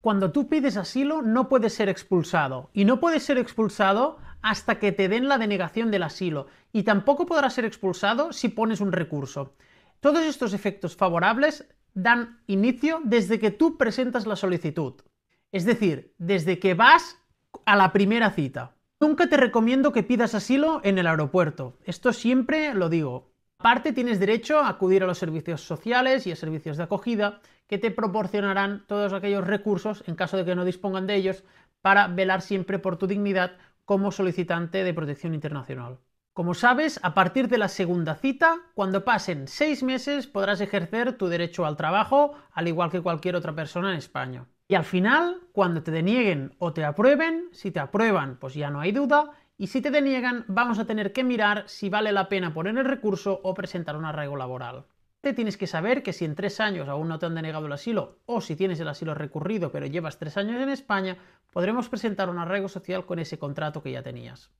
Cuando tú pides asilo no puedes ser expulsado y no puedes ser expulsado hasta que te den la denegación del asilo y tampoco podrás ser expulsado si pones un recurso. Todos estos efectos favorables dan inicio desde que tú presentas la solicitud, es decir, desde que vas a la primera cita. Nunca te recomiendo que pidas asilo en el aeropuerto, esto siempre lo digo. Aparte tienes derecho a acudir a los servicios sociales y a servicios de acogida, que te proporcionarán todos aquellos recursos, en caso de que no dispongan de ellos, para velar siempre por tu dignidad como solicitante de protección internacional. Como sabes, a partir de la segunda cita, cuando pasen seis meses, podrás ejercer tu derecho al trabajo, al igual que cualquier otra persona en España. Y al final, cuando te denieguen o te aprueben, si te aprueban, pues ya no hay duda, y si te deniegan, vamos a tener que mirar si vale la pena poner el recurso o presentar un arraigo laboral. Te tienes que saber que si en tres años aún no te han denegado el asilo o si tienes el asilo recurrido pero llevas tres años en España, podremos presentar un arraigo social con ese contrato que ya tenías.